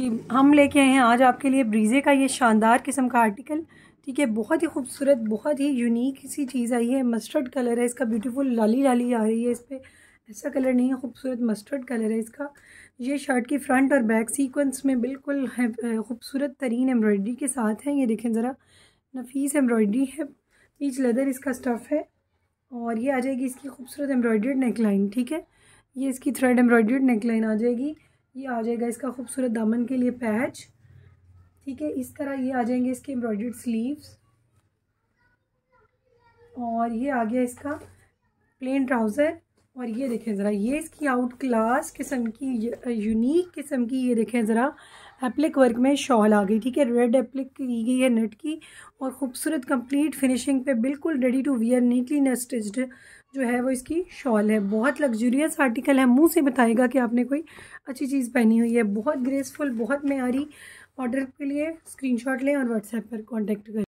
कि हम लेके आए हैं आज आपके लिए ब्रीजे का ये शानदार किस्म का आर्टिकल ठीक है बहुत ही खूबसूरत बहुत ही यूनिक सी चीज़ आई है मस्टर्ड कलर है इसका ब्यूटीफुल लाली लाली आ रही है इस पर ऐसा कलर नहीं है खूबसूरत मस्टर्ड कलर है इसका ये शर्ट की फ्रंट और बैक सीक्वेंस में बिल्कुल खूबसूरत तरीन एम्ब्रॉयडरी के साथ है ये देखें ज़रा नफीस एम्ब्रॉयडरी है पीच लेदर इसका स्टफ़ है और ये आ जाएगी इसकी खूबसूरत एम्ब्रॉयडर्ड नेकलाइन ठीक है ये इसकी थ्रेड एम्ब्रॉयडर्ड नेकलाइन आ जाएगी ये आ जाएगा इसका खूबसूरत दामन के लिए पैच ठीक है इस तरह ये आ जाएंगे इसके एम्ब्रॉयड स्लीव्स और ये आ गया इसका प्लेन ट्राउज़र और ये देखें ज़रा ये इसकी आउट क्लास किस्म की यूनिक किस्म की ये देखें ज़रा एप्लिक वर्क में शॉल आ गई ठीक है रेड एप्लिक की गई है नेट की और खूबसूरत कंप्लीट फिनिशिंग पे बिल्कुल रेडी टू वियर नीटली नस्टिज्ड जो है वो इसकी शॉल है बहुत लग्जूरियस आर्टिकल है मुंह से बताएगा कि आपने कोई अच्छी चीज़ पहनी हुई है बहुत ग्रेसफुल बहुत मैारी ऑर्डर के लिए स्क्रीन लें और व्हाट्सएप पर कॉन्टेक्ट करें